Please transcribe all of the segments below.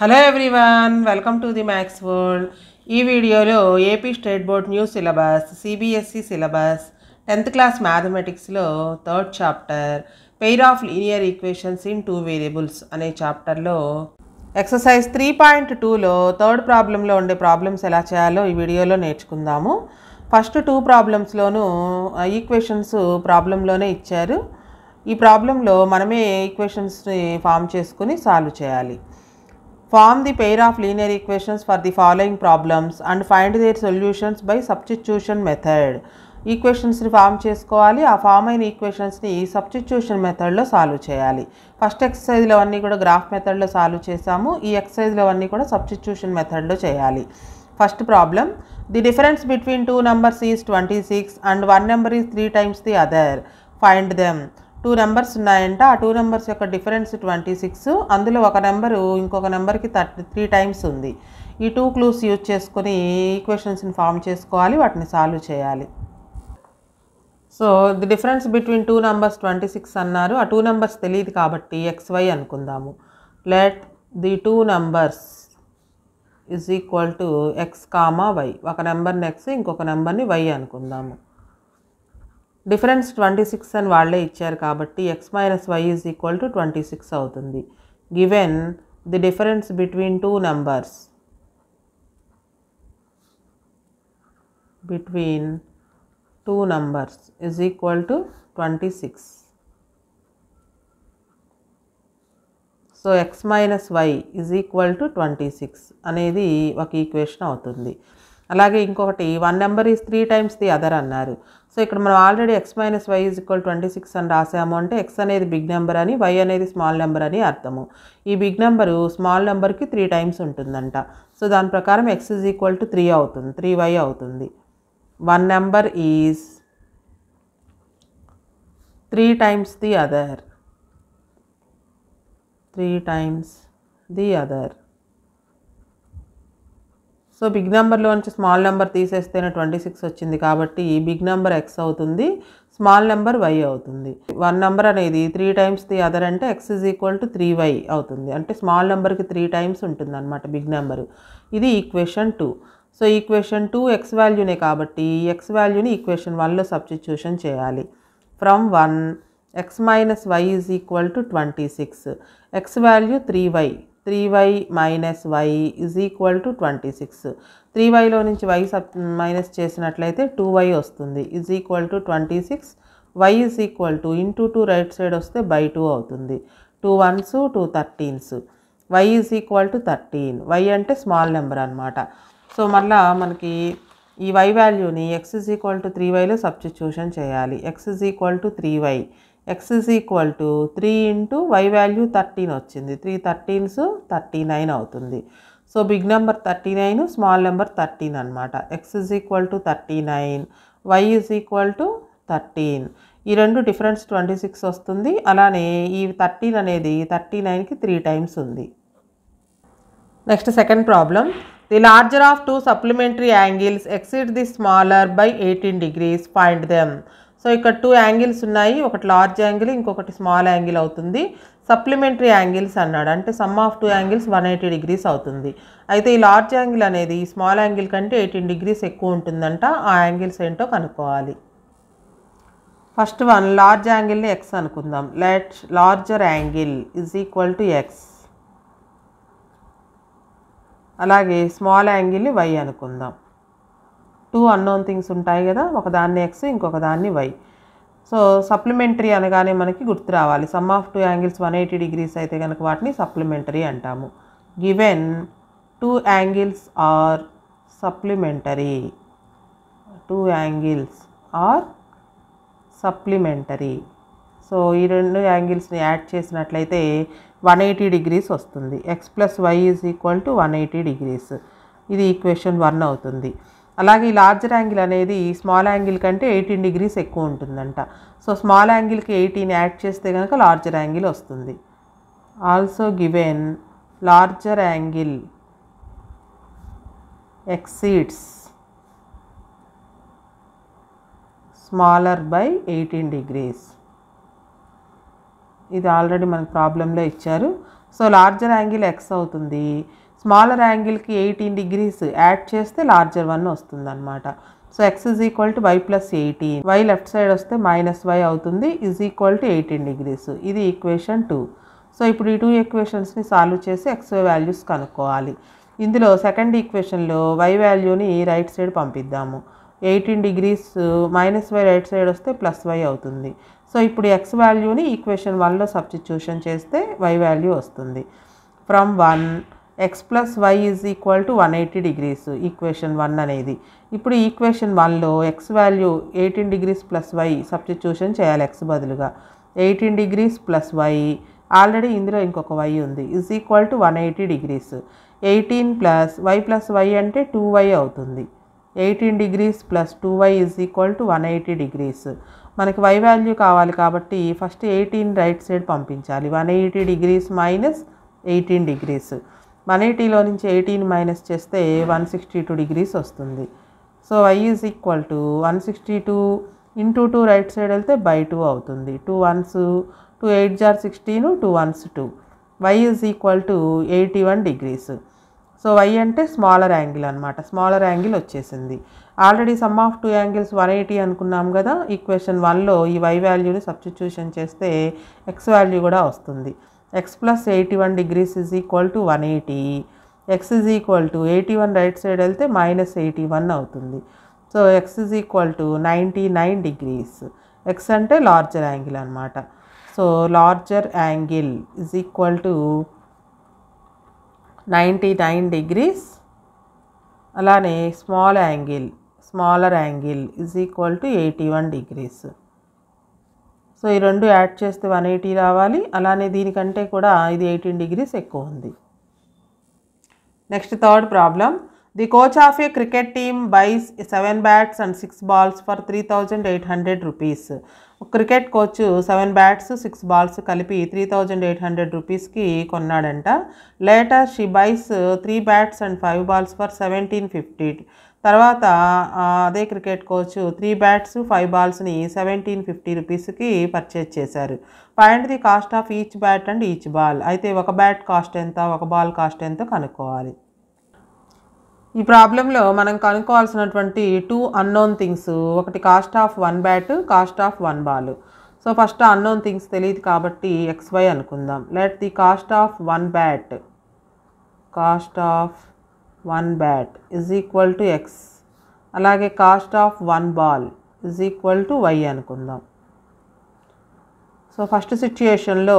Hello everyone welcome to the maths world ఈ వీడియోలో AP state board new syllabus CBSE syllabus tenth class మ్యాథమెటిక్స్లో third chapter pair of linear equations in two variables అనే చాప్టర్లో exercise three point టూలో third ప్రాబ్లంలో ఉండే problems ఎలా చేయాలో ఈ వీడియోలో నేర్చుకుందాము ఫస్ట్ టూ ప్రాబ్లమ్స్లోనూ ఈక్వేషన్స్ ప్రాబ్లంలోనే ఇచ్చారు ఈ ప్రాబ్లంలో మనమే ఈక్వేషన్స్ని ఫామ్ చేసుకుని సాల్వ్ చేయాలి form the pair of linear equations for the following problems and find there solutions by substitution method ఈక్వేషన్స్ని ఫామ్ చేసుకోవాలి ఆ ఫామ్ అయిన ఈక్వేషన్స్ని సబ్స్టిట్యూషన్ మెథడ్లో సాల్వ్ చేయాలి ఫస్ట్ ఎక్సర్సైజ్లో అన్నీ కూడా గ్రాఫ్ మెథడ్లో సాల్వ్ చేసాము ఈ ఎక్సర్సైజ్లో అన్నీ కూడా సబ్స్టిట్యూషన్ మెథడ్లో చేయాలి first problem the difference between two numbers is twenty six and one number is three times the other find them two numbers ఉన్నాయంట ఆ టూ నెంబర్స్ యొక్క డిఫరెన్స్ ట్వంటీ సిక్స్ అందులో ఒక నెంబరు ఇంకొక నెంబర్కి థర్టీ త్రీ టైమ్స్ ఉంది ఈ two clues use చేసుకొని ఈక్వేషన్స్ని ఫామ్ చేసుకోవాలి వాటిని సాల్వ్ చేయాలి so the difference between two numbers twenty six అన్నారు ఆ టూ నెంబర్స్ తెలియదు కాబట్టి ఎక్స్వై అనుకుందాము let the two numbers is equal to X comma Y ఒక నెంబర్ని ఎక్స్ ఇంకొక నెంబర్ని వై అనుకుందాము difference 26 and value hr but t x minus y is equal to 26 avutundi given the difference between two numbers between two numbers is equal to 26 So, x minus y is equal to 26. Anedi, waki equation avutundi. అలాగే ఇంకొకటి one number is three times the other అన్నారు so ఇక్కడ మనం already X minus Y is equal twenty six అని రాసాము అంటే X అనేది big number అని వై అనేది స్మాల్ నెంబర్ అని అర్థము ఈ బిగ్ నెంబరు స్మాల్ నెంబర్కి త్రీ టైమ్స్ ఉంటుందంట సో దాని ప్రకారం X is equal to three అవుతుంది త్రీ వై అవుతుంది one number is three times the other three times the other so big నెంబర్లో నుంచి స్మాల్ నెంబర్ తీసేస్తేనే ట్వంటీ సిక్స్ వచ్చింది కాబట్టి ఈ బిగ్ నెంబర్ ఎక్స్ అవుతుంది స్మాల్ నెంబర్ వై అవుతుంది వన్ నెంబర్ అనేది త్రీ టైమ్స్ ది అదర్ అంటే X is equal to three why అవుతుంది అంటే స్మాల్ నెంబర్కి త్రీ టైమ్స్ ఉంటుంది అనమాట బిగ్ నెంబర్ ఇది equation two so equation two X వాల్యూనే కాబట్టి ఎక్స్ వాల్యూని ఈక్వేషన్ వన్లో సబ్స్టిట్యూషన్ చేయాలి from one X minus Y is equal to twenty six X value three why three why minus Y is equal to twenty six three వైలో నుంచి Y sub minus చేసినట్లయితే two Y వస్తుంది is equal to twenty six why is equal to into two right side వస్తే by two అవుతుంది two ones two thirteens Y is equal to thirteen Y అంటే small number అనమాట so మళ్ళా మనకి ఈ why వాల్యూని X is equal to three వైలో substitution చేయాలి X is equal to three why X is equal to three into why value thirteen వచ్చింది three thirteens thirty nine అవుతుంది so big number thirty nine small number thirteen అనమాట X is equal to thirty nine Y is equal to thirteen ఈ రెండు difference twenty six వస్తుంది అలానే ఈ thirteen అనేది thirty నైన్కి త్రీ టైమ్స్ ఉంది next second problem the larger of two supplementary angles exceed the smaller by eighteen degrees find them so ఇక్కడ two angles ఉన్నాయి ఒకటి లార్జ్ యాంగిల్ ఇంకొకటి స్మాల్ యాంగిల్ అవుతుంది సప్లిమెంటరీ యాంగిల్స్ అన్నాడు అంటే sum of two angles one eighty degrees అవుతుంది అయితే ఈ లార్జ్ యాంగిల్ అనేది ఈ స్మాల్ యాంగిల్ కంటే ఎయిటీన్ డిగ్రీస్ ఎక్కువ ఉంటుందంట ఆ యాంగిల్స్ ఏంటో కనుక్కోవాలి ఫస్ట్ వన్ లార్జ్ యాంగిల్ని ఎక్స్ అనుకుందాం let larger angle is equal to X అలాగే స్మాల్ యాంగిల్ని వై అనుకుందాం టూ అన్నోన్ థింగ్స్ ఉంటాయి కదా ఒకదాన్ని ఎక్స్ ఇంకొక దాన్ని వై సో సప్లిమెంటరీ అనగానే మనకి గుర్తు రావాలి sum of two angles one eighty degrees అయితే కనుక వాటిని సప్లిమెంటరీ అంటాము given two angles are supplementary two angles are supplementary so ఈ రెండు యాంగిల్స్ని యాడ్ చేసినట్లయితే వన్ ఎయిటీ డిగ్రీస్ వస్తుంది X plus why is equal to one eighty degrees ఇది ఈక్వేషన్ వన్ అవుతుంది అలాగే ఈ లార్జర్ యాంగిల్ అనేది స్మాల్ యాంగిల్ కంటే ఎయిటీన్ డిగ్రీస్ ఎక్కువ ఉంటుందంట సో స్మాల్ యాంగిల్కి ఎయిటీన్ యాడ్ చేస్తే కనుక లార్జర్ యాంగిల్ వస్తుంది also given larger angle exceeds smaller by eighteen degrees ఇది ఆల్రెడీ మనకు ప్రాబ్లంలో ఇచ్చారు సో లార్జర్ యాంగిల్ ఎక్స్ అవుతుంది స్మాలర్ యాంగిల్కి ఎయిటీన్ డిగ్రీస్ యాడ్ చేస్తే లార్జర్ వన్ వస్తుందన్నమాట so X is equal to Y plus eighteen Y left side వస్తే minus Y అవుతుంది is equal to eighteen degrees ఇది ఈక్వేషన్ టూ సో ఇప్పుడు ఈ two ఈక్వేషన్స్ని సాల్వ్ చేసి ఎక్స్ వాల్యూస్ కనుక్కోవాలి ఇందులో సెకండ్ ఈక్వేషన్లో వై వాల్యూని రైట్ సైడ్ పంపిద్దాము eighteen degrees minus Y right side వస్తే ప్లస్ వై అవుతుంది సో ఇప్పుడు ఎక్స్ వాల్యూని ఈక్వేషన్ వన్లో సబ్స్టిట్యూషన్ చేస్తే వై వాల్యూ వస్తుంది from one X plus why is equal to one eighty degrees equation one అనేది ఇప్పుడు ఈక్వేషన్ వన్లో X value eighteen degrees plus Y substitution చేయాలి ఎక్స్ బదులుగా eighteen degrees plus Y already ఇందులో ఇంకొక వై ఉంది is equal to one eighty degrees eighteen plus Y plus Y అంటే two why అవుతుంది eighteen degrees plus two Y is equal to one eighty degrees మనకి why value కావాలి కాబట్టి first eighteen right side పంపించాలి one eighty degrees minus eighteen degrees one ఎయిటీలో నుంచి ఎయిటీని minus చేస్తే వన్ సిక్స్టీ టూ డిగ్రీస్ వస్తుంది so Y is equal to one sixty two into two right side వెళ్తే బై టూ అవుతుంది టూ వన్స్ టూ ఎయిట్ జార్ సిక్స్టీను two ones two Y is equal to eighty one degrees so Y అంటే smaller angle అనమాట smaller angle వచ్చేసింది already sum of two angles one eighty అనుకున్నాం కదా equation వన్లో ఈ వై వాల్యూని సబ్స్టిట్యూషన్ చేస్తే ఎక్స్ వాల్యూ కూడా వస్తుంది X plus eighty one degrees is equal to one eighty X is equal to eighty one right side వెళ్తే మైనస్ ఎయిటీ వన్ అవుతుంది so X is equal to ninety nine degrees X అంటే larger angle అనమాట so larger angle is equal to ninety nine degrees అలానే small angle smaller angle is equal to eighty one degrees so ఈ రెండు add చేస్తే one eighty రావాలి అలానే దీనికంటే కూడా ఇది ఎయిటీన్ డిగ్రీస్ ఎక్కువ ఉంది next third problem the coach of a cricket team buys seven bats and six balls for three thousand eight hundred rupees cricket coach seven bats six balls కలిపి three thousand eight hundred రూపీస్కి కొన్నాడంట later she buys three bats and five balls for seventeen fifty తర్వాత అదే cricket coach three bats five బాల్స్ని seventeen fifty రూపీస్కి purchase చేశారు point the cost of each bat and each ball అయితే ఒక bat cost ఎంత ఒక బాల్ కాస్ట్ ఎంత కనుక్కోవాలి ఈ ప్రాబ్లంలో మనం కనుక్కోవాల్సినటువంటి టూ అన్నోన్ థింగ్స్ ఒకటి cost of one bat cost of one ball so first unknown things తెలియదు కాబట్టి ఎక్స్వై అనుకుందాం let the cost of one bat cost of one bat is equal to X అలాగే cost of one ball is equal to Y అనుకుందాం so first సిచ్యుయేషన్లో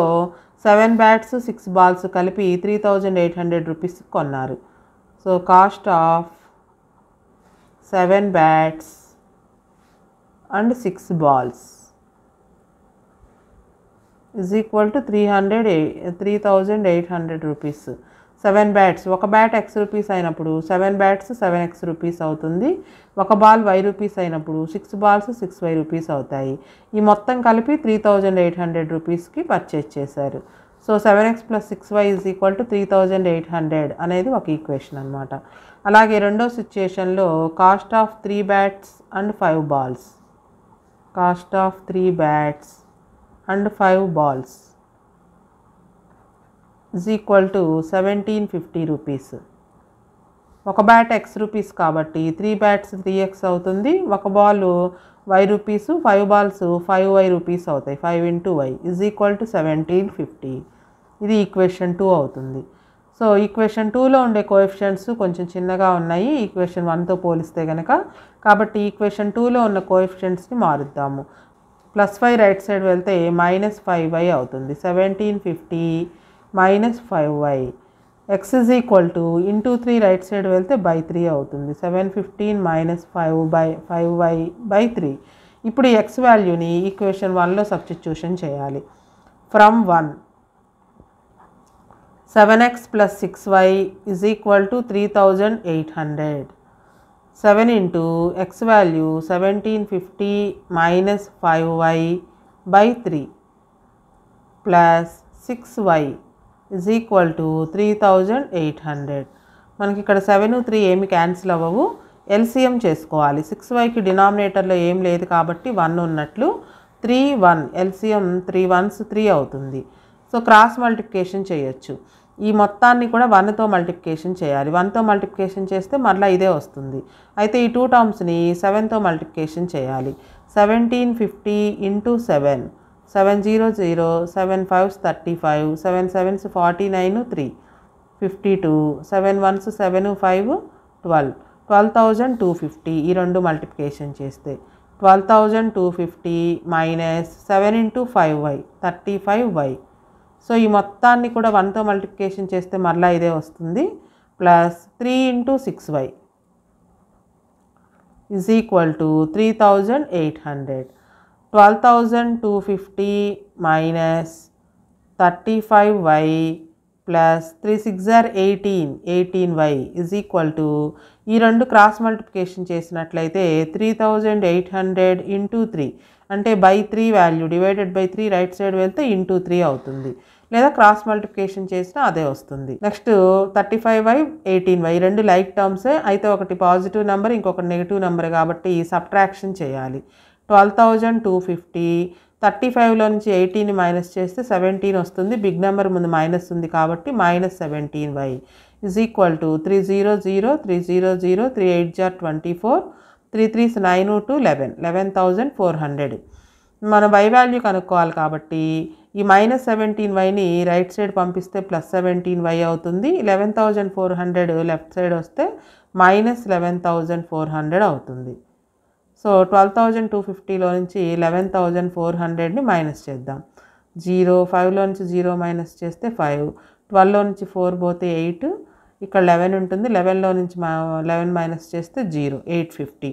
seven bats six balls కలిపి three thousand eight hundred rupees కొన్నారు so cost of seven bats and six balls is equal to three hundred three thousand eight hundred rupees seven bats ఒక bat X rupees అయినప్పుడు seven bats seven X rupees అవుతుంది ఒక ball why rupees అయినప్పుడు six balls six Y rupees అవుతాయి ఈ మొత్తం కలిపి three thousand eight hundred రూపీస్కి పర్చేజ్ చేశారు so seven X plus six why is equal to three thousand eight hundred అనేది ఒక ఈక్వేషన్ అనమాట అలాగే రెండో సిచ్యుయేషన్లో cost of three bats and five balls cost of three bats and five balls is equal to seventeen fifty rupees ఒక bat X rupees కాబట్టి three bats three x అవుతుంది ఒక ball why rupees five balls five y rupees అవుతాయి five into y is equal to seventeen fifty ఇది equation two అవుతుంది so equation టూలో ఉండే coefficients కొంచెం చిన్నగా ఉన్నాయి ఈక్వేషన్ వన్తో పోలిస్తే కనుక కాబట్టి ఈక్వేషన్ టూలో ఉన్న కోఎఫిషియంట్స్ని మారుద్దాము ప్లస్ ఫైవ్ రైట్ సైడ్ వెళ్తే మైనస్ ఫైవ్ వై అవుతుంది seventeen fifty minus five y X is equal to into three right side వెళ్తే బై త్రీ అవుతుంది seven fifteen minus five by five y by three ఇప్పుడు X వాల్యూని equation వన్లో substitution చేయాలి from one seven X plus six why is equal to three thousand eight hundred seven into x value seventeen fifty minus five y by three plus six why is equal to three thousand eight hundred మనకి ఇక్కడ seven three ఏమి cancel అవ్వవు LCM చేసుకోవాలి six వైకి డినామినేటర్లో ఏం లేదు కాబట్టి వన్ ఉన్నట్లు three one LCM three ones three అవుతుంది సో క్రాస్ మల్టిప్లికేషన్ చేయొచ్చు ఈ మొత్తాన్ని కూడా వన్తో మల్టిప్లికేషన్ చేయాలి వన్తో మల్టిప్లికేషన్ చేస్తే మరలా ఇదే వస్తుంది అయితే ఈ టూ టర్మ్స్ని సెవెన్తో మల్టిప్లికేషన్ చేయాలి seventeen fifty into seven seven zero zero seven fives thirty five seven sevens forty nine three fifty two seven ones seven five twelve twelve thousand two fifty ఈ రెండు మల్టిప్లికేషన్ చేస్తే twelve thousand two fifty minus seven into five y thirty five y so ఈ మొత్తాన్ని కూడా వన్తో multiplication చేస్తే మరలా ఇదే వస్తుంది plus three into six why is equal to three thousand eight hundred twelve thousand two fifty minus thirty five y plus three six or eighteen eighteen y is equal to ఈ రెండు cross multiplication చేసినట్లయితే three thousand eight hundred into three అంటే by three value divided by three right side వెళ్తే into three అవుతుంది లేదా cross multiplication చేసినా అదే వస్తుంది next thirty five y eighteen y రెండు లైక్ టర్మ్సే అయితే ఒకటి పాజిటివ్ నెంబర్ ఇంకొకటి నెగిటివ్ నెంబర్ కాబట్టి సబ్ట్రాక్షన్ చేయాలి twelve thousand two fifty thirty ఫైవ్లో నుంచి ఎయిటీని మైనస్ చేస్తే సెవెంటీన్ వస్తుంది బిగ్ నెంబర్ ముందు మైనస్ ఉంది కాబట్టి minus seventeen y is equal to three zero zero three zero zero three eight jar twenty four three three nine two eleven eleven thousand four hundred మనం y value కనుక్కోవాలి కాబట్టి ఈ minus seventeen వైని right side పంపిస్తే plus seventeen y అవుతుంది eleven thousand four hundred left side వస్తే minus eleven thousand four hundred అవుతుంది so twelve thousand two ఫిఫ్టీలో నుంచి లెవెన్ థౌజండ్ ఫోర్ హండ్రెడ్ని మైనస్ చేద్దాం జీరో ఫైవ్లో నుంచి జీరో మైనస్ చేస్తే ఫైవ్ ట్వెల్వ్లో నుంచి ఫోర్ పోతే ఎయిట్ ఇక్కడ లెవెన్ ఉంటుంది లెవెన్లో నుంచి మా లెవెన్ మైనస్ చేస్తే zero eight fifty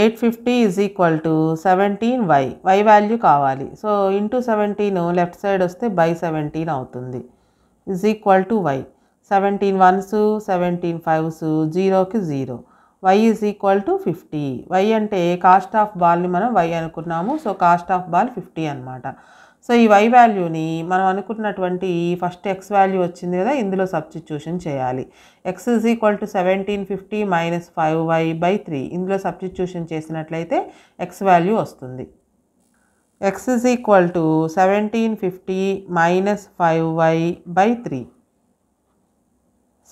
eight fifty is equal to seventeen y y value కావాలి so into seventeen left side వస్తే బై సెవెంటీన్ అవుతుంది is equal to y seventeen ones seventeen fives జీరోకి zero y is equal to fifty y అంటే cost of బాల్ని మనం y అనుకున్నాము so cost of ball fifty అనమాట so ఈ why వాల్యూని మనం అనుకున్నటువంటి ఫస్ట్ ఎక్స్ వాల్యూ వచ్చింది కదా ఇందులో సబ్స్టిట్యూషన్ చేయాలి X is equal to seventeen fifty minus five y by three ఇందులో సబ్స్టిట్యూషన్ చేసినట్లయితే ఎక్స్ వాల్యూ వస్తుంది x is equal to seventeen fifty minus five y by three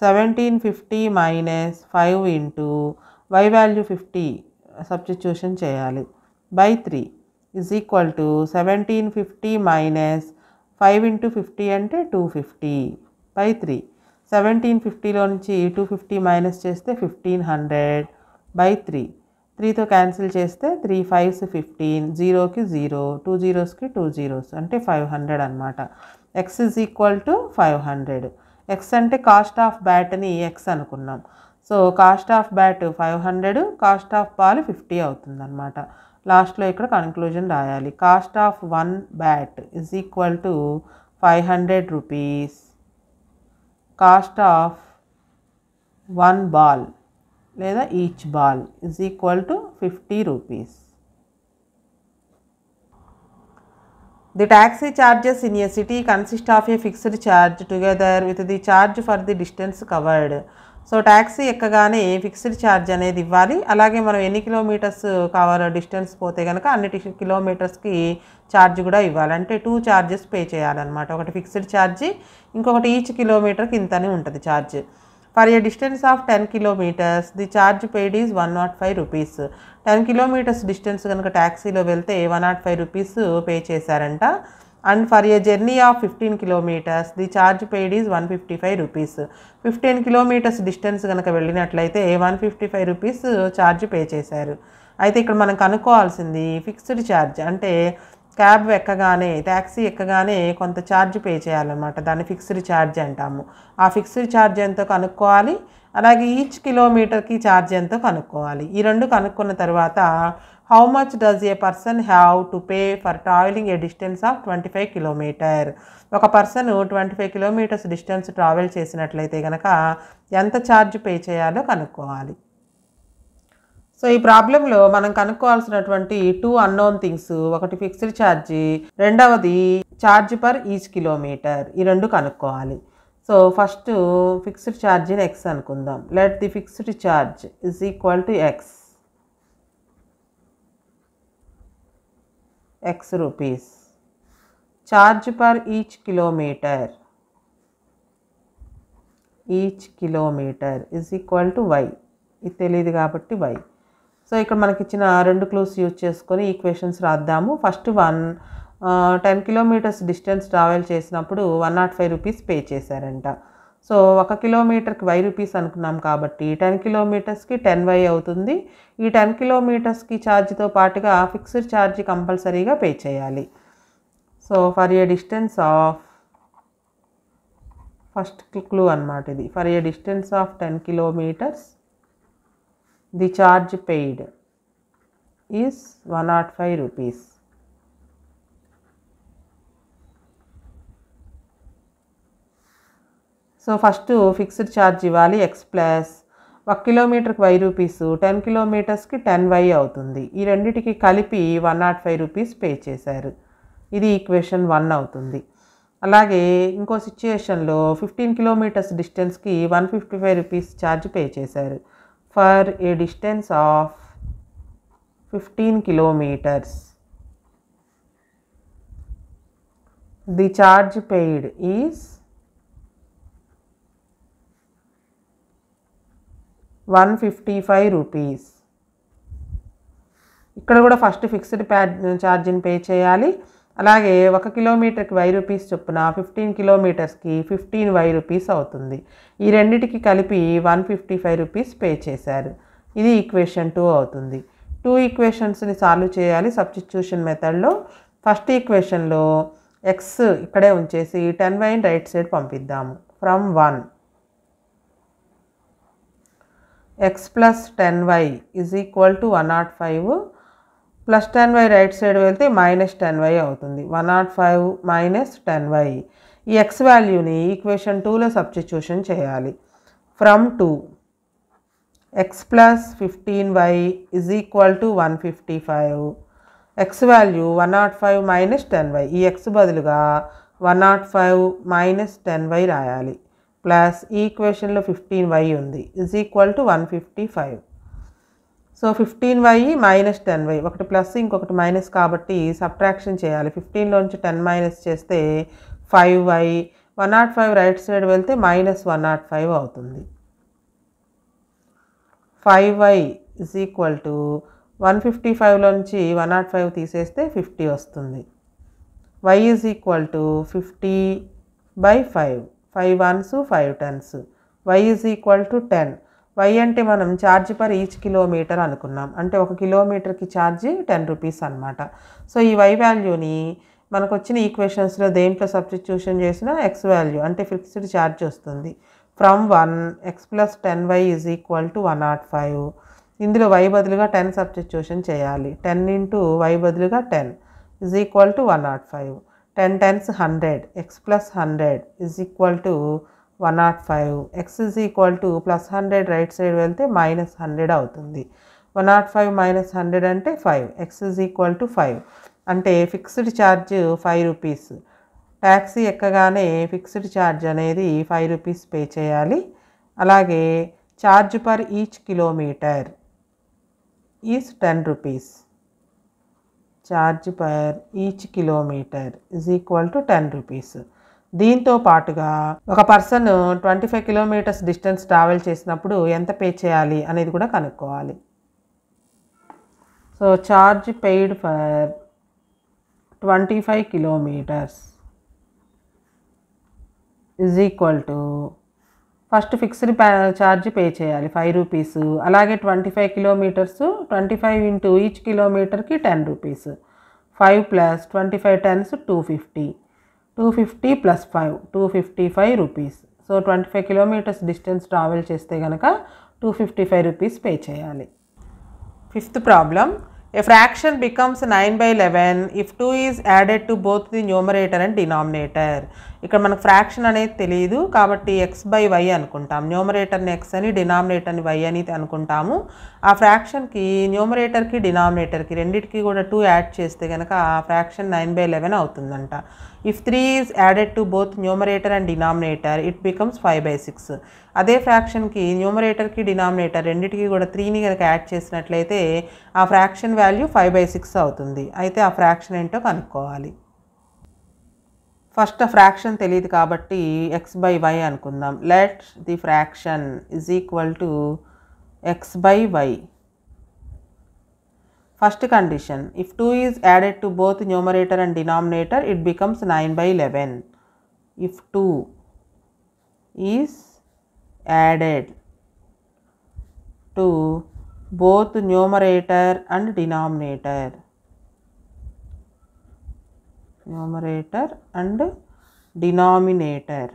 seventeen fifty minus five into why value fifty substitution చేయాలి by three is equal to seventeen fifty minus five into fifty అంటే two fifty by three seventeen ఫిఫ్టీలో నుంచి two fifty minus చేస్తే fifteen hundred by three త్రీతో cancel చేస్తే three fives fifteen జీరోకి zero two జీరోస్కి two zeros అంటే five hundred అనమాట x is equal to five hundred x అంటే కాస్ట్ ఆఫ్ బ్యాట్ని ఎక్స్ అనుకున్నాం so cost of bat five hundred cost of ball fifty అవుతుంది అనమాట లాస్ట్లో ఇక్కడ కన్క్లూజన్ రాయాలి cost of one bat is equal to five hundred rupees cost of one ball లేదా each ball is equal to fifty rupees the taxi charges in a city consist of a fixed charge together with the charge for the distance covered so taxi ఎక్కగానే fixed charge అనేది ఇవ్వాలి అలాగే మనం ఎన్ని kilometres కావాలో distance పోతే కనుక అన్ని కిలోమీటర్స్కి ఛార్జ్ కూడా ఇవ్వాలి అంటే టూ ఛార్జెస్ పే చేయాలన్నమాట ఒకటి ఫిక్స్డ్ ఛార్జ్ ఇంకొకటి ఈచ్ కిలోమీటర్కి ఇంతనే ఉంటుంది charge for a distance of ten kilometres the charge paid is one not five rupees ten kilometres distance కనుక ట్యాక్సీలో వెళ్తే one not five rupees pay చేశారంట and for a journey of fifteen kilometres the charge paid is one fifty five rupees fifteen kilometres distance కనుక వెళ్ళినట్లయితే one fifty five rupees charge pay చేశారు అయితే ఇక్కడ మనం కనుక్కోవాల్సింది ఫిక్స్డ్ ఛార్జ్ అంటే cab ఎక్కగానే ట్యాక్సీ ఎక్కగానే కొంత ఛార్జ్ పే చేయాలన్నమాట దాన్ని ఫిక్స్డ్ ఛార్జ్ అంటాము ఆ ఫిక్స్డ్ ఛార్జ్ ఎంతో కనుక్కోవాలి అలాగే ఈచ్ కిలోమీటర్కి ఛార్జ్ ఎంతో కనుక్కోవాలి ఈ రెండు కనుక్కున్న తర్వాత how much does a person have to pay for travelling a distance of twenty five kilometre ఒక person twenty five kilometres distance travel చేసినట్లయితే కనుక ఎంత ఛార్జ్ పే చేయాలో కనుక్కోవాలి సో ఈ ప్రాబ్లంలో మనం కనుక్కోవాల్సినటువంటి టూ అన్నోన్ థింగ్స్ ఒకటి ఫిక్స్డ్ ఛార్జీ రెండవది ఛార్జ్ పర్ ఈచ్ కిలోమీటర్ ఈ రెండు కనుక్కోవాలి సో ఫస్ట్ ఫిక్స్డ్ ఛార్జీని ఎక్స్ అనుకుందాం let the fixed charge is equal to x x rupees charge per each kilometre each kilometre is equal to y ఇది తెలియదు కాబట్టి వై సో ఇక్కడ మనకి ఇచ్చిన రెండు క్లూస్ యూజ్ చేసుకొని ఈక్వేషన్స్ రాద్దాము first one ten kilometres distance travel చేసినప్పుడు one not five rupees pay చేశారంట సో ఒక కిలోమీటర్కి వై రూపీస్ అనుకున్నాం కాబట్టి టెన్ కిలోమీటర్స్కి టెన్ వై అవుతుంది ఈ టెన్ కిలోమీటర్స్కి ఛార్జ్తో పాటుగా ఫిక్స్డ్ ఛార్జ్ కంపల్సరీగా పే చేయాలి so for a distance of first clue అనమాట ఇది for a distance of ten kilometres the charge paid is one not five rupees so first fixed charge ఇవ్వాలి ఎక్స్ ప్లస్ ఒక కిలోమీటర్కి వై రూపీస్ టెన్ కిలోమీటర్స్కి ten y అవుతుంది ఈ రెండిటికి కలిపి one not five rupees pay చేశారు ఇది ఈక్వేషన్ వన్ అవుతుంది అలాగే ఇంకో సిచ్యుయేషన్లో ఫిఫ్టీన్ కిలోమీటర్స్ డిస్టెన్స్కి one fifty five rupees charge pay చేశారు for a distance of 15 kilometers. The charge paid is 155 rupees. ఇక్కడ కూడా ఫస్ట్ ఫిక్స్డ్ ప్యాడ్ ఛార్జీని పే చేయాలి అలాగే ఒక కిలోమీటర్కి వై రూపీస్ చొప్పున ఫిఫ్టీన్ కిలోమీటర్స్కి ఫిఫ్టీన్ వై రూపీస్ అవుతుంది ఈ రెండింటికి కలిపి one fifty five rupees pay చేశారు ఇది ఈక్వేషన్ టూ అవుతుంది టూ ఈక్వేషన్స్ని సాల్వ్ చేయాలి సబ్స్టిట్యూషన్ మెథడ్లో ఫస్ట్ ఈక్వేషన్లో ఎక్స్ ఇక్కడే ఉంచేసి టెన్ వైన్ రైట్ సైడ్ పంపిద్దాము from one X plus ten y is equal to one not five plus ten y right side వెళ్తే మైనస్ టెన్ వై అవుతుంది one not five minus ten y ఈ x వాల్యూని equation టూలో substitution చేయాలి from two x plus fifteen y is equal to one fifty five x value one not five minus ten y ఈ x బదులుగా one not five minus ten y రాయాలి plus ఈక్వేషన్లో fifteen y ఉంది is equal to one fifty five so fifteen y minus ten y ఒకటి plus ఇంకొకటి minus కాబట్టి subtraction చేయాలి నుంచి టెన్ మైనస్ చేస్తే five y one not five right side వెళ్తే మైనస్ వన్ నాట్ ఫైవ్ అవుతుంది five y is equal to one fifty ఫైవ్లోంచి one not five తీసేస్తే ఫిఫ్టీ వస్తుంది y is equal to fifty by five five ones five tens y is equal to ten y అంటే మనం charge per each kilometre అనుకున్నాం అంటే ఒక కిలోమీటర్కి charge ten rupees అనమాట సో ఈ వై వాల్యూని మనకు వచ్చిన ఈక్వేషన్స్లో దేంట్లో సబ్స్టిట్యూషన్ చేసిన ఎక్స్ వాల్యూ అంటే ఫిక్స్డ్ ఛార్జ్ వస్తుంది from one X plus ten y is equal to one not five ఇందులో వై బదులుగా టెన్ సబ్స్టిట్యూషన్ చేయాలి టెన్ ఇంటూ వై బదులుగా ten is equal to one not five ten tens hundred x plus hundred is equal to one not five x is equal to plus hundred right side వెళ్తే minus hundred అవుతుంది one not five minus hundred అంటే five x is equal to five అంటే fixed charge five rupees taxi ఎక్కగానే fixed charge అనేది five rupees pay చేయాలి అలాగే charge per each kilometre is ten rupees charge per each kilometre is equal to ten rupees దీంతో పాటుగా ఒక person twenty five kilometres distance travel చేసినప్పుడు ఎంత pay చేయాలి అనేది కూడా కనుక్కోవాలి so charge paid for twenty five kilometres is equal to first fixed charge pay చేయాలి ఫైవ్ రూపీస్ అలాగే twenty five kilometres twenty five into each కిలోమీటర్కి ten rupees five plus twenty five tens two fifty two fifty plus five two fifty five rupees so twenty five kilometres distance travel చేస్తే కనుక two fifty five rupees pay చేయాలి fifth problem a fraction becomes nine by eleven if two is added to both the numerator and denominator ఇక్కడ మనకు fraction అనేది తెలియదు కాబట్టి X by why అనుకుంటాం న్యూమరేటర్ని X అని డినామినేటర్ని వై అని అనుకుంటాము ఆ ఫ్రాక్షన్కి న్యూమరేటర్కి డినామినేటర్కి రెండింటికి కూడా టూ యాడ్ చేస్తే కనుక ఆ ఫ్రాక్షన్ నైన్ బై లెవెన్ అవుతుందంట if three is added to both numerator and denominator it becomes five by six అదే ఫ్రాక్షన్కి న్యూమరేటర్కి డినామినేటర్ రెండింటికి కూడా త్రీని కనుక యాడ్ చేసినట్లయితే ఆ fraction value five by six అవుతుంది అయితే ఆ ఫ్రాక్షన్ ఏంటో కనుక్కోవాలి First fraction tell it kaabatti t x by y anukundam. Let the fraction is equal to x by y. First condition, if 2 is added to both numerator and denominator, it becomes 9 by 11. If 2 is added to both numerator and denominator, numerator and denominator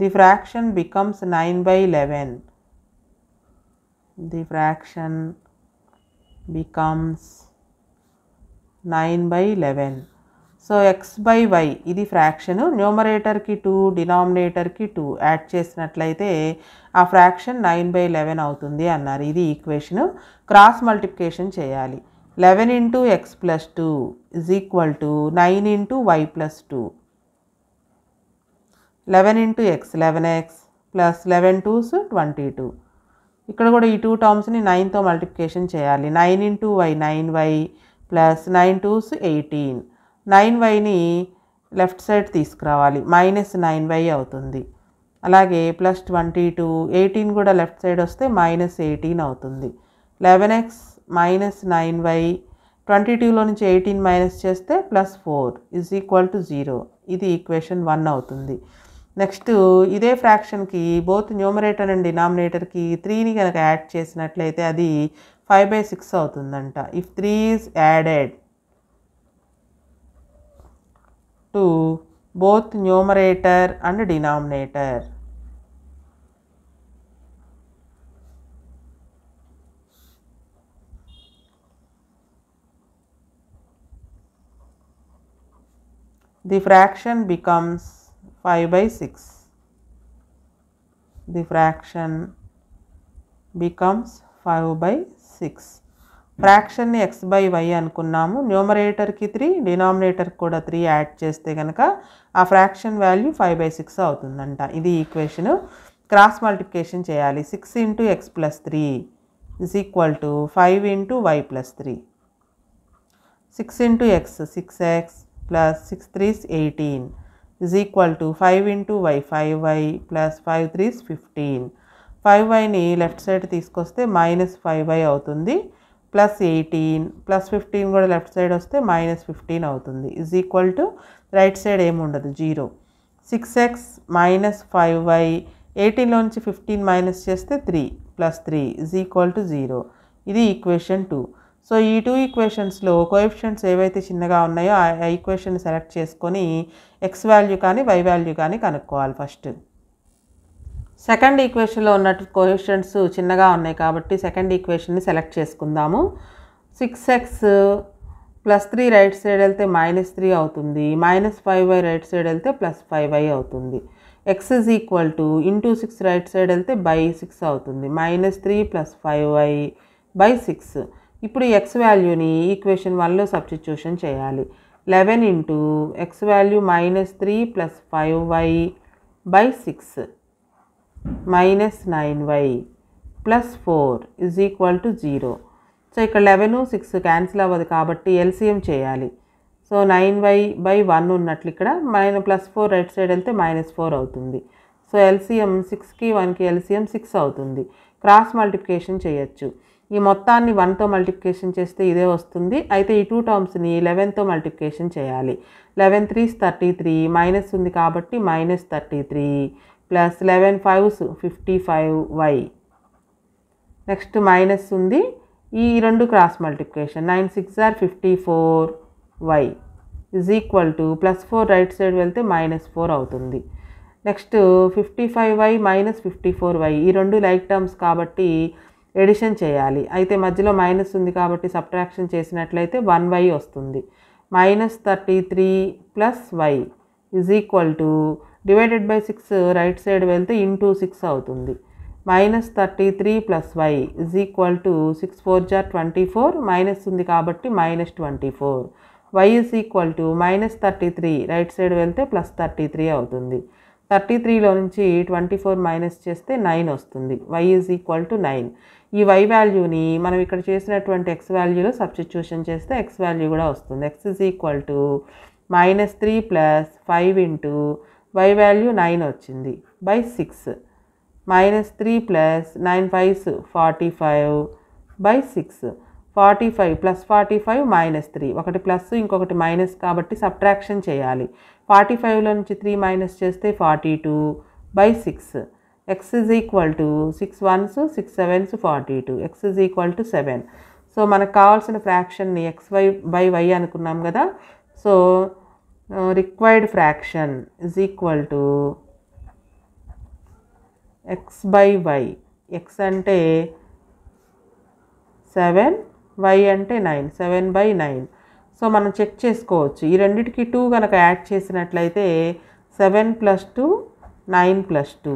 the fraction becomes nine by eleven the fraction becomes nine by eleven so x by y ఇది fraction న్యూమరేటర్కి two డినామినేటర్కి two add చేసినట్లయితే ఆ fraction nine by eleven అవుతుంది అన్నారు ఇది equation cross multiplication చేయాలి eleven into x plus two is equal to nine into y plus two eleven into x eleven x plus eleven twos twenty two ఇక్కడ కూడా ఈ two టర్మ్స్ని నైన్తో multiplication చేయాలి nine into y nine y plus nine twos eighteen nine వైని left side తీసుకురావాలి minus nine y అవుతుంది అలాగే plus twenty two eighteen కూడా లెఫ్ట్ సైడ్ వస్తే మైనస్ ఎయిటీన్ అవుతుంది eleven x minus nine y twenty టూలో నుంచి ఎయిటీన్ మైనస్ చేస్తే plus four is equal to zero ఇది ఈక్వేషన్ వన్ అవుతుంది నెక్స్ట్ ఇదే ఫ్రాక్షన్కి బోత్ న్యూమరేటర్ అండ్ డినామినేటర్కి త్రీని కనుక యాడ్ చేసినట్లయితే అది ఫైవ్ బై సిక్స్ అవుతుందంట if three is added to both numerator and denominator the fraction becomes 5 by 6. The fraction becomes 5 by 6. ఫ్రాక్షన్ని ఎక్స్ బై వై అనుకున్నాము న్యూమరేటర్కి త్రీ డినామినేటర్కి కూడా త్రీ యాడ్ చేస్తే కనుక ఆ fraction value five by six అవుతుందంట ఇది ఈక్వేషను క్రాస్ మల్టిప్లికేషన్ చేయాలి six into x plus three is equal to five into y plus three six into x six x plus plus 6 3s 18 to five into y five y plus five threes fifteen five వైని left side తీసుకొస్తే minus five y అవుతుంది plus eighteen plus fifteen కూడా left side వస్తే minus fifteen అవుతుంది is equal to right side ఏముండదు zero six x minus five y ఎయిటీన్లోంచి fifteen minus చేస్తే three plus three is equal to zero ఇది equation two so ఈ two ఈక్వేషన్స్లో coefficients ఏవైతే చిన్నగా ఉన్నాయో ఆ ఈక్వేషన్ సెలెక్ట్ చేసుకొని ఎక్స్ వాల్యూ కానీ వై వాల్యూ కానీ కనుక్కోవాలి ఫస్ట్ సెకండ్ ఈక్వేషన్లో ఉన్నట్టు కోఎఫిషియంట్స్ చిన్నగా ఉన్నాయి కాబట్టి సెకండ్ ఈక్వేషన్ని సెలెక్ట్ చేసుకుందాము six x plus three right side వెళ్తే మైనస్ త్రీ అవుతుంది minus five y right side వెళ్తే ప్లస్ ఫైవ్ వై అవుతుంది x is equal to into six right side వెళ్తే బై సిక్స్ అవుతుంది minus three plus five y by six ఇప్పుడు X వాల్యూని equation వన్లో substitution చేయాలి eleven into x value minus three plus five y by six minus nine y plus four is equal to zero so ఇక్కడ eleven six cancel అవ్వదు కాబట్టి LCM చేయాలి so nine y by one ఉన్నట్లు ఇక్కడ మైన plus four right side వెళ్తే minus four అవుతుంది so LCM సిక్స్కి వన్కి ఎల్సిఎం సిక్స్ అవుతుంది క్రాస్ మల్టిప్లికేషన్ చేయొచ్చు ఈ మొత్తాన్ని వన్తో మల్టిప్లికేషన్ చేస్తే ఇదే వస్తుంది అయితే ఈ టూ టర్మ్స్ని లెవెన్తో మల్టిప్లికేషన్ చేయాలి eleven threes thirty three minus ఉంది కాబట్టి minus thirty three plus eleven fives fifty five y next minus ఉంది ఈ రెండు cross multiplication nine six are fifty four y is equal to plus four right side వెళ్తే minus four అవుతుంది next fifty five y minus fifty four y ఈ రెండు like terms కాబట్టి edition చేయాలి అయితే మధ్యలో మైనస్ ఉంది కాబట్టి సబ్ట్రాక్షన్ చేసినట్లయితే వన్ వై వస్తుంది minus thirty three plus why is equal to divided by six right side వెళ్తే ఇంటూ సిక్స్ అవుతుంది minus thirty three plus y is equal to six four are twenty four minus ఉంది కాబట్టి minus twenty four y is equal to minus thirty three right side వెళ్తే plus thirty three అవుతుంది thirty త్రీలో నుంచి twenty four minus చేస్తే nine వస్తుంది y is equal to nine ఈ why వాల్యూని మనం ఇక్కడ చేసినటువంటి ఎక్స్ వాల్యూలో సబ్స్టిట్యూషన్ చేస్తే ఎక్స్ వాల్యూ కూడా వస్తుంది x is equal to minus three plus five into why value nine వచ్చింది by six minus three plus nine fives forty five by six forty five plus forty five minus three ఒకటి plus ఇంకొకటి minus కాబట్టి subtraction చేయాలి forty ఫైవ్లో నుంచి three minus చేస్తే forty two by six x is equal to six ones six sevens forty two x is equal to seven so మనకు కావాల్సిన ఫ్రాక్షన్ని ఎక్స్ వై బై వై అనుకున్నాం కదా so required fraction is equal to x by y x అంటే seven y అంటే nine seven by nine so మనం check చేసుకోవచ్చు ఈ రెండింటికి టూ కనుక యాడ్ చేసినట్లయితే seven plus two nine plus two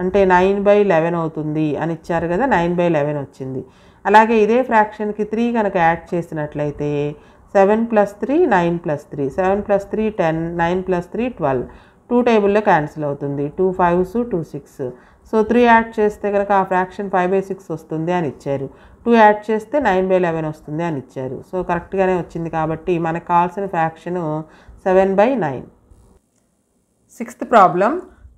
అంటే నైన్ బై లెవెన్ అవుతుంది అని ఇచ్చారు కదా నైన్ బై లెవెన్ వచ్చింది అలాగే ఇదే ఫ్రాక్షన్కి త్రీ కనుక యాడ్ చేసినట్లయితే seven plus three nine plus three seven plus three ten nine plus three twelve two టేబుల్లో క్యాన్సిల్ అవుతుంది two fives two six so three add చేస్తే కనుక ఆ ఫ్రాక్షన్ ఫైవ్ బై సిక్స్ వస్తుంది అని ఇచ్చారు టూ యాడ్ చేస్తే నైన్ బై లెవెన్ వస్తుంది అని ఇచ్చారు సో కరెక్ట్గానే వచ్చింది కాబట్టి మనకు కావాల్సిన fraction seven by nine sixth problem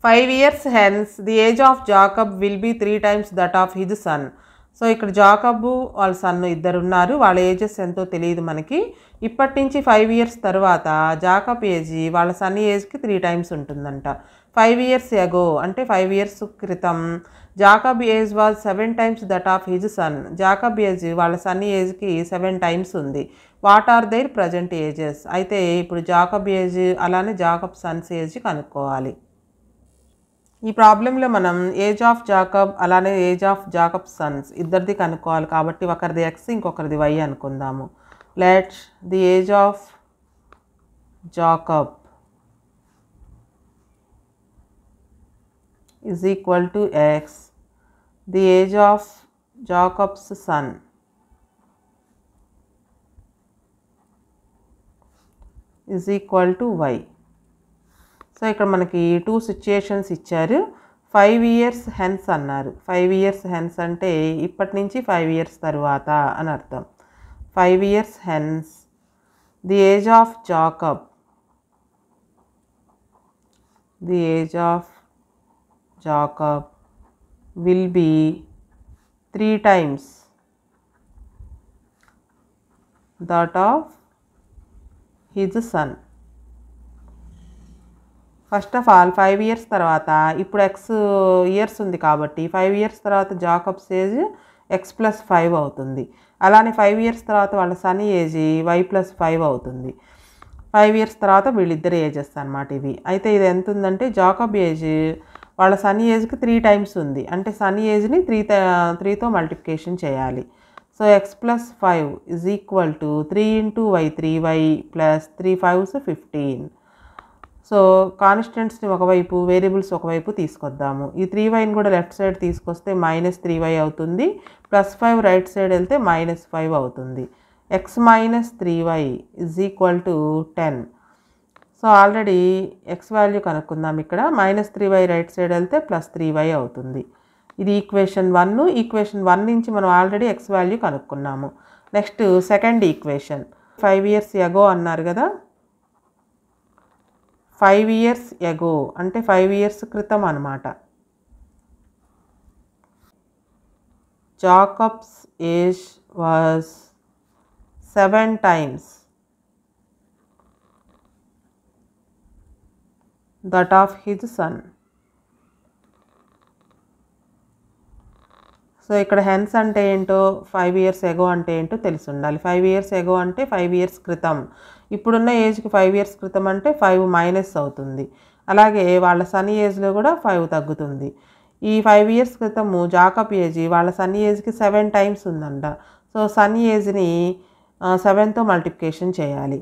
five years hence the age of Jacob will be three times that of his son so ఇక్కడ జాకబ్ వాళ్ళ సన్ ఇద్దరు ఉన్నారు వాళ్ళ ఏజెస్ ఎంతో తెలియదు మనకి ఇప్పటి నుంచి ఫైవ్ ఇయర్స్ తర్వాత జాకబ్ ఏజ్ వాళ్ళ సన్ ఏజ్కి త్రీ టైమ్స్ ఉంటుందంట ఫైవ్ ఇయర్స్ ఎగో అంటే ఫైవ్ ఇయర్స్ క్రితం Jacob age was seven times that of his son Jacob age వాళ్ళ సన్ ఏజ్కి సెవెన్ టైమ్స్ ఉంది what are their present ages అయితే ఇప్పుడు జాకబ్ ఏజ్ అలానే జాకబ్ సన్స్ ఏజ్ కనుక్కోవాలి ఈ ప్రాబ్లంలో మనం ఏజ్ ఆఫ్ జాకబ్ అలానే ఏజ్ ఆఫ్ జాకబ్ సన్స్ ఇద్దరిది కనుక్కోవాలి కాబట్టి ఒకరిది ఎక్స్ ఇంకొకరిది వై అనుకుందాము let the age of Jacob is equal to x the age of Jacob's son is equal to why so ఇక్కడ మనకి టూ సిచ్యుయేషన్స్ ఇచ్చారు ఫైవ్ ఇయర్స్ హెన్స్ అన్నారు ఫైవ్ ఇయర్స్ హెన్స్ అంటే ఇప్పటి నుంచి ఫైవ్ ఇయర్స్ తరువాత అని అర్థం five years hence the age of Jacob the age of Jacob will be three times that of his son first of all five years తర్వాత ఇప్పుడు x years ఉంది కాబట్టి ఫైవ్ ఇయర్స్ తర్వాత Jacob's age x plus five అవుతుంది అలానే five years తర్వాత వాళ్ళ son age y plus five అవుతుంది ఫైవ్ ఇయర్స్ తర్వాత వీళ్ళిద్దరు ఏజెస్ అనమాట ఇవి అయితే ఇది ఎంత ఉందంటే జాకబ్ ఏజ్ వాళ్ళ సన్ ఏజ్కి త్రీ టైమ్స్ ఉంది అంటే సన్ ఏజ్ని త్రీ త్రీతో మల్టిప్లికేషన్ చేయాలి so x plus five is equal to three into y three y plus three fives fifteen so కాన్స్టెంట్స్ని ఒకవైపు వేరియబుల్స్ ఒకవైపు తీసుకొద్దాము ఈ త్రీ వైని కూడా లెఫ్ట్ సైడ్ తీసుకొస్తే మైనస్ త్రీ వై అవుతుంది ప్లస్ ఫైవ్ రైట్ సైడ్ వెళ్తే మైనస్ ఫైవ్ అవుతుంది x minus three y is equal to ten so already x value కనుక్కుందాం ఇక్కడ minus three y right side వెళ్తే ప్లస్ త్రీ వై అవుతుంది ఇది equation one equation one నుంచి మనం ఆల్రెడీ ఎక్స్ వాల్యూ కనుక్కున్నాము next second equation five years ago అన్నారు కదా ఫైవ్ ఇయర్స్ ఎగో అంటే ఫైవ్ ఇయర్స్ క్రితం అనమాట Jacob's age was seven times that of his son so ఇక్కడ హెన్స్ అంటే ఏంటో ఫైవ్ ఇయర్స్ ఎగో అంటే ఏంటో తెలిసి ఉండాలి ఫైవ్ ఇయర్స్ ఎగో అంటే ఫైవ్ ఇయర్స్ క్రితం ఇప్పుడున్న ఏజ్కి ఫైవ్ ఇయర్స్ క్రితం అంటే ఫైవ్ మైనస్ అవుతుంది అలాగే వాళ్ళ సన్ ఏజ్లో కూడా ఫైవ్ తగ్గుతుంది ఈ ఫైవ్ ఇయర్స్ క్రితము జాకప్ ఏజ్ వాళ్ళ సన్ ఏజ్కి సెవెన్ టైమ్స్ ఉందంట సో సన్ ఏజ్ని సెవెన్తో మల్టిప్లికేషన్ చేయాలి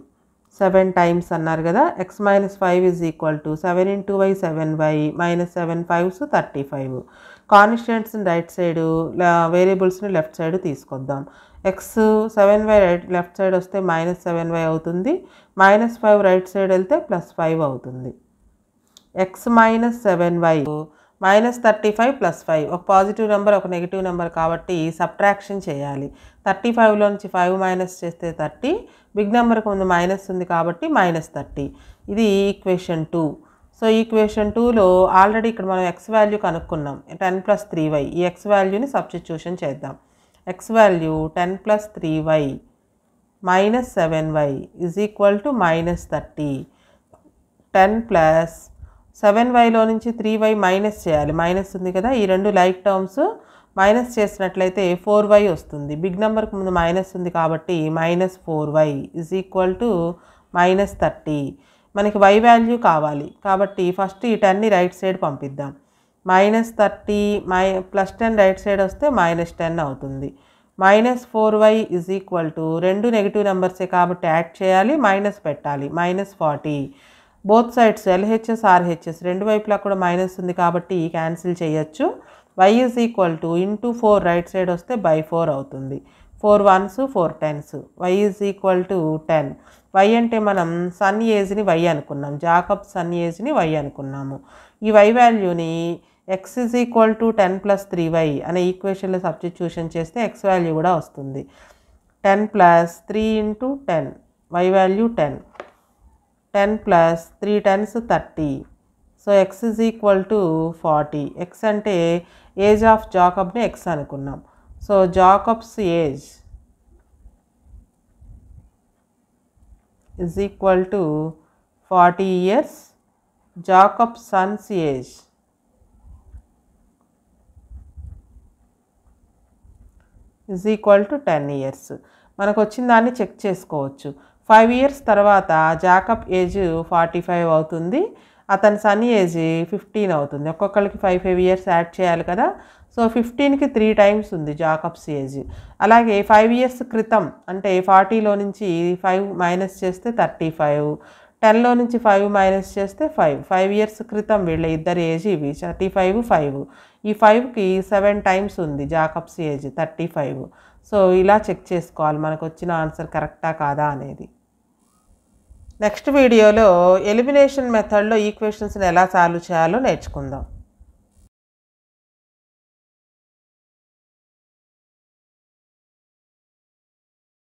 సెవెన్ టైమ్స్ అన్నారు కదా x minus five is equal to seven into y seven y minus seven fives thirty five కాన్స్టెంట్స్ని రైట్ సైడు వేరియబుల్స్ని లెఫ్ట్ సైడ్ తీసుకొద్దాం x seven y right left side వస్తే minus seven y అవుతుంది minus five right side వెళ్తే plus five అవుతుంది x minus seven y minus thirty five plus five ఒక positive number ఒక negative number కాబట్టి subtraction చేయాలి thirty ఫైవ్లో నుంచి ఫైవ్ మైనస్ చేస్తే థర్టీ బిగ్ నెంబర్కి ముందు మైనస్ ఉంది కాబట్టి మైనస్ థర్టీ ఇది ఈక్వేషన్ టూ సో ఈక్వేషన్ టూలో ఆల్రెడీ ఇక్కడ మనం ఎక్స్ వాల్యూ కనుక్కున్నాం టెన్ ప్లస్ త్రీ వై ఈ ఎక్స్ వాల్యూని సబ్స్టిట్యూషన్ చేద్దాం x value ten plus three why minus seven y is equal to minus thirty ten plus seven వైలో నుంచి త్రీ వై మైనస్ చేయాలి మైనస్ ఉంది కదా ఈ రెండు లైక్ టర్మ్స్ మైనస్ చేసినట్లయితే ఫోర్ వై వస్తుంది బిగ్ నెంబర్కి ముందు మైనస్ ఉంది కాబట్టి minus four y is equal to minus thirty మనకి వై వాల్యూ కావాలి కాబట్టి ఫస్ట్ ఈ టెన్ని రైట్ సైడ్ పంపిద్దాం మైనస్ థర్టీ మై ప్లస్ టెన్ రైట్ సైడ్ వస్తే మైనస్ టెన్ అవుతుంది minus four y is equal to రెండు నెగిటివ్ నెంబర్సే కాబట్టి యాడ్ చేయాలి మైనస్ పెట్టాలి minus forty both sides LHS RHS రెండు వైపులా కూడా మైనస్ ఉంది కాబట్టి క్యాన్సిల్ చేయొచ్చు y is equal to into four right side వస్తే బై ఫోర్ అవుతుంది four ones four tens y is equal to ten y అంటే మనం సన్ ఏజ్ని వై అనుకున్నాం జాకబ్ సన్ ఏజ్ని వై అనుకున్నాము ఈ వై వాల్యూని X is equal to ten plus three y అనే ఈక్వేషన్లో సబ్స్టిట్యూషన్ చేస్తే ఎక్స్ వాల్యూ కూడా వస్తుంది ten plus three into ten y value ten ten plus three tense thirty so X is equal to forty x అంటే age of జాకబ్ని x అనుకున్నాం so Jacob's age is equal to forty years Jacob Sons age is equal to ten years మనకు వచ్చిన దాన్ని check చేసుకోవచ్చు five years తర్వాత జాకప్ age forty five అవుతుంది అతని సన్ ఏజ్ ఫిఫ్టీన్ అవుతుంది ఒక్కొక్కరికి ఫైవ్ ఫైవ్ ఇయర్స్ యాడ్ చేయాలి కదా సో ఫిఫ్టీన్కి త్రీ టైమ్స్ ఉంది జాకప్స్ ఏజ్ అలాగే ఫైవ్ ఇయర్స్ క్రితం అంటే ఫార్టీలో నుంచి ఫైవ్ మైనస్ చేస్తే థర్టీ ఫైవ్ టెన్లో నుంచి ఫైవ్ మైనస్ చేస్తే ఫైవ్ ఫైవ్ ఇయర్స్ క్రితం వీళ్ళ ఇద్దరు ఏజ్ ఇవి థర్టీ ఫైవ్ ఫైవ్ ఈ ఫైవ్కి సెవెన్ టైమ్స్ ఉంది Jacob's age thirty five so ఇలా చెక్ చేసుకోవాలి మనకు వచ్చిన ఆన్సర్ కరెక్టా కాదా అనేది నెక్స్ట్ వీడియోలో ఎలిమినేషన్ మెథడ్లో ఈక్వేషన్స్ని ఎలా సాల్వ్ చేయాలో నేర్చుకుందాం